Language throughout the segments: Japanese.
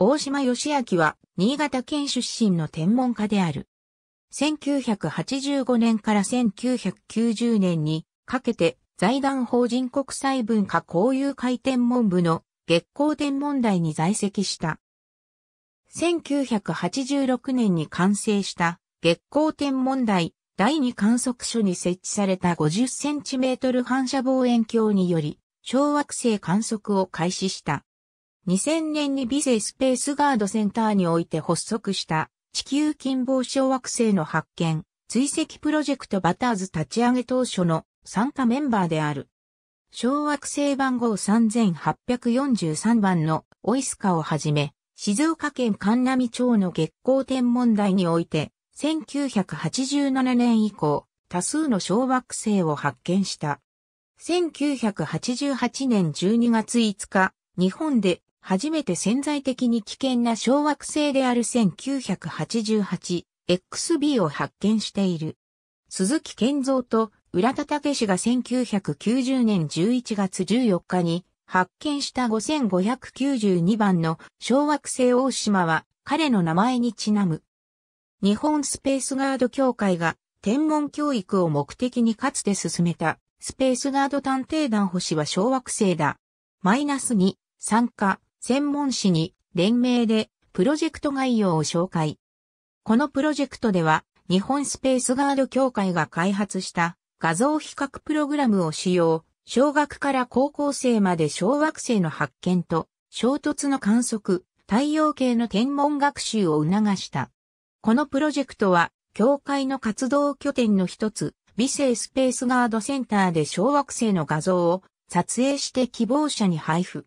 大島義明は、新潟県出身の天文家である。1985年から1990年にかけて財団法人国際文化交流会天文部の月光天文台に在籍した。1986年に完成した月光天文台第2観測所に設置された 50cm 反射望遠鏡により小惑星観測を開始した。2000年にビゼスペースガードセンターにおいて発足した地球近傍小惑星の発見、追跡プロジェクトバターズ立ち上げ当初の参加メンバーである。小惑星番号3843番のオイスカをはじめ、静岡県神波町の月光天文台において、1987年以降、多数の小惑星を発見した。1988年12月5日、日本で初めて潜在的に危険な小惑星である 1988XB を発見している。鈴木健三と浦田武氏が1990年11月14日に発見した5592番の小惑星大島は彼の名前にちなむ。日本スペースガード協会が天文教育を目的にかつて進めたスペースガード探偵団星は小惑星だ。マイナス2、参加。専門誌に連名でプロジェクト概要を紹介。このプロジェクトでは日本スペースガード協会が開発した画像比較プログラムを使用、小学から高校生まで小惑星の発見と衝突の観測、太陽系の天文学習を促した。このプロジェクトは、協会の活動拠点の一つ、美生スペースガードセンターで小惑星の画像を撮影して希望者に配布。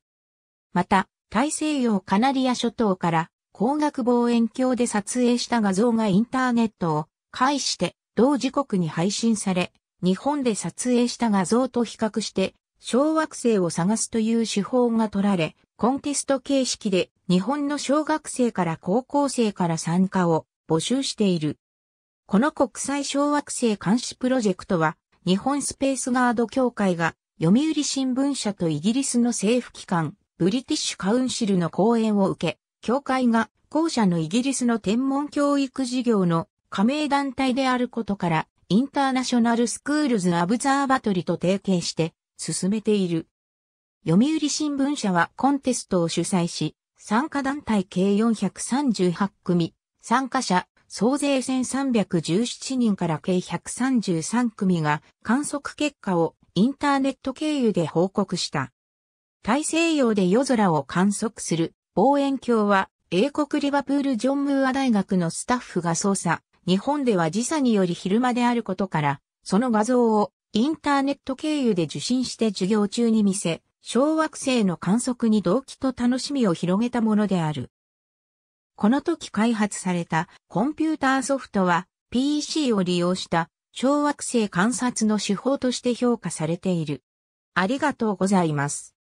また、大西洋カナリア諸島から光学望遠鏡で撮影した画像がインターネットを介して同時刻に配信され、日本で撮影した画像と比較して小惑星を探すという手法が取られ、コンテスト形式で日本の小学生から高校生から参加を募集している。この国際小惑星監視プロジェクトは日本スペースガード協会が読売新聞社とイギリスの政府機関ブリティッシュカウンシルの講演を受け、教会が校舎のイギリスの天文教育事業の加盟団体であることから、インターナショナルスクールズ・アブザーバトリと提携して進めている。読売新聞社はコンテストを主催し、参加団体計438組、参加者総勢1317人から計133組が観測結果をインターネット経由で報告した。大西洋で夜空を観測する望遠鏡は英国リバプールジョンムーア大学のスタッフが操作、日本では時差により昼間であることから、その画像をインターネット経由で受信して授業中に見せ、小惑星の観測に動機と楽しみを広げたものである。この時開発されたコンピューターソフトは PEC を利用した小惑星観察の手法として評価されている。ありがとうございます。